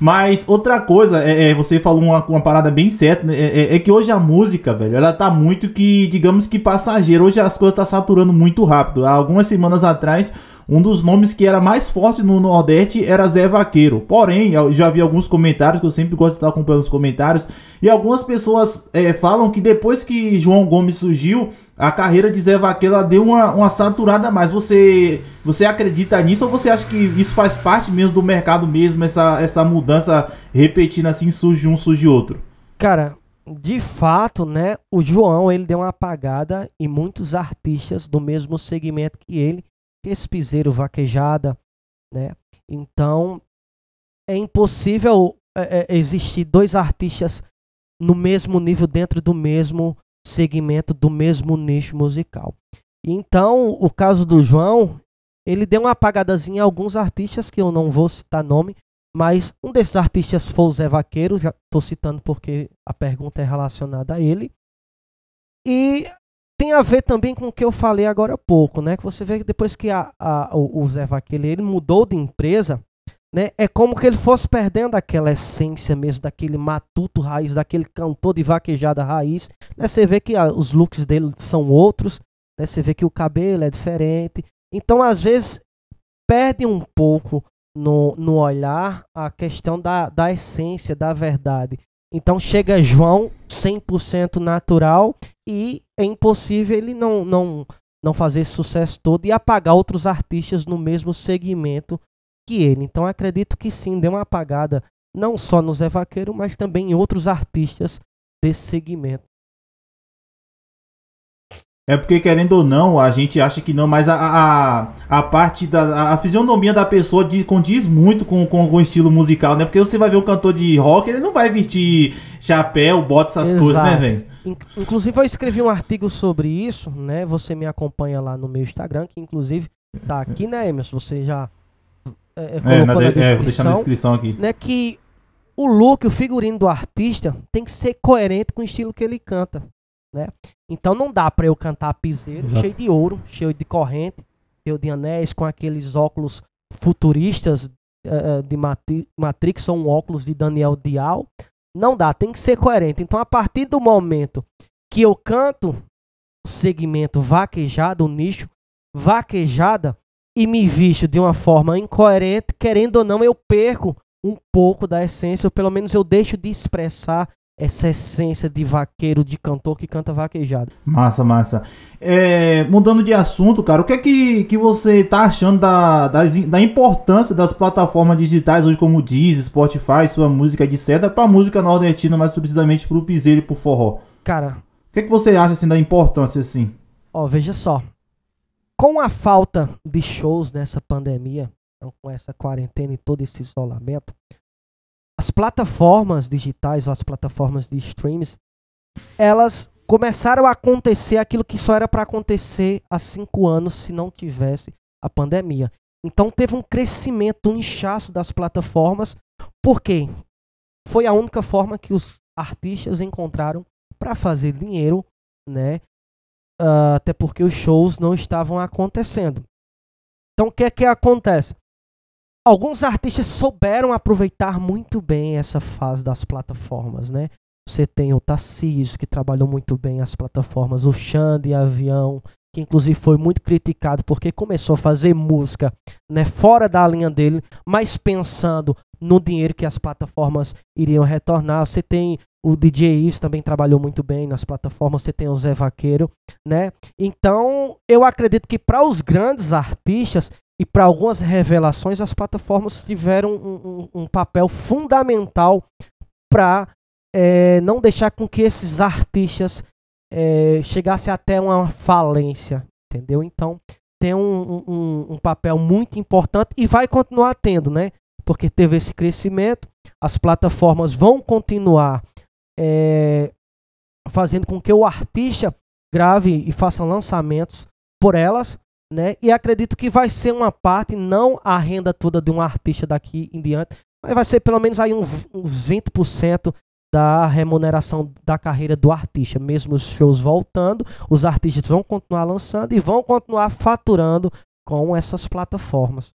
Mas outra coisa, é, é, você falou uma, uma parada bem certa, né? É, é, é, que hoje a música, velho, ela tá muito que, digamos que passageira. Hoje as coisas tá saturando muito rápido. Há algumas semanas atrás um dos nomes que era mais forte no Nordeste era Zé Vaqueiro. Porém, eu já vi alguns comentários, que eu sempre gosto de estar acompanhando os comentários, e algumas pessoas é, falam que depois que João Gomes surgiu, a carreira de Zé Vaqueiro deu uma, uma saturada a mais. Você, você acredita nisso ou você acha que isso faz parte mesmo do mercado mesmo, essa, essa mudança repetindo assim, surge um, surge outro? Cara, de fato, né, o João ele deu uma apagada e muitos artistas do mesmo segmento que ele Espizeiro Vaquejada, né? Então é impossível é, é, existir dois artistas no mesmo nível dentro do mesmo segmento, do mesmo nicho musical. Então, o caso do João, ele deu uma apagadazinha em alguns artistas que eu não vou citar nome, mas um desses artistas foi o Zé Vaqueiro, já estou citando porque a pergunta é relacionada a ele. E tem a ver também com o que eu falei agora há pouco, né? Que você vê que depois que a, a, o, o Zé Vaquele ele mudou de empresa, né? É como que ele fosse perdendo aquela essência mesmo daquele matuto raiz, daquele cantor de vaquejada raiz. Né? Você vê que a, os looks dele são outros, né? Você vê que o cabelo é diferente. Então, às vezes, perde um pouco no, no olhar a questão da, da essência, da verdade. Então chega João 100% natural e é impossível ele não, não, não fazer esse sucesso todo e apagar outros artistas no mesmo segmento que ele. Então acredito que sim, deu uma apagada não só no Zé Vaqueiro, mas também em outros artistas desse segmento. É porque, querendo ou não, a gente acha que não, mas a, a, a parte da. A fisionomia da pessoa de, condiz muito com, com, com, o estilo musical, né? Porque você vai ver um cantor de rock, ele não vai vestir chapéu, bota essas Exato. coisas, né, velho? Inclusive, eu escrevi um artigo sobre isso, né? Você me acompanha lá no meu Instagram, que inclusive tá aqui, né, Emerson? Você já é, é, é colocou é, na, de, na, descrição, é, vou deixar na descrição aqui. Né, que o look, o figurino do artista tem que ser coerente com o estilo que ele canta, né? Então não dá para eu cantar piseiro Exato. cheio de ouro, cheio de corrente, cheio de anéis, com aqueles óculos futuristas uh, de Matrix, são óculos de Daniel Dial, não dá, tem que ser coerente. Então, a partir do momento que eu canto o segmento vaquejado, o nicho vaquejada, e me visto de uma forma incoerente, querendo ou não, eu perco um pouco da essência, ou pelo menos eu deixo de expressar essa essência de vaqueiro, de cantor que canta vaquejado. Massa, massa. É, mudando de assunto, cara, o que é que, que você tá achando da, da, da importância das plataformas digitais hoje, como o Spotify, sua música, etc., pra música nordestina, mais precisamente pro piseiro e pro forró? Cara... O que, é que você acha, assim, da importância, assim? Ó, veja só. Com a falta de shows nessa pandemia, com essa quarentena e todo esse isolamento, as plataformas digitais ou as plataformas de streams, elas começaram a acontecer aquilo que só era para acontecer há cinco anos se não tivesse a pandemia. Então teve um crescimento, um inchaço das plataformas, porque foi a única forma que os artistas encontraram para fazer dinheiro, né? Uh, até porque os shows não estavam acontecendo. Então o que é que acontece? alguns artistas souberam aproveitar muito bem essa fase das plataformas, né? Você tem o Tarcísio, que trabalhou muito bem as plataformas, o Xande Avião, que inclusive foi muito criticado porque começou a fazer música né, fora da linha dele, mas pensando no dinheiro que as plataformas iriam retornar. Você tem o DJ Ives também trabalhou muito bem nas plataformas, você tem o Zé Vaqueiro, né? Então, eu acredito que para os grandes artistas e para algumas revelações, as plataformas tiveram um, um, um papel fundamental para é, eh, não deixar com que esses artistas é, chegassem até uma falência, entendeu? Então tem um, um, um papel muito importante e vai continuar tendo, né? Porque teve esse crescimento, as plataformas vão continuar é, fazendo com que o artista grave e faça lançamentos por elas, né? E acredito que vai ser uma parte, não a renda toda de um artista daqui em diante, mas vai ser pelo menos aí uns, uns 20% da remuneração da carreira do artista. Mesmo os shows voltando, os artistas vão continuar lançando e vão continuar faturando com essas plataformas.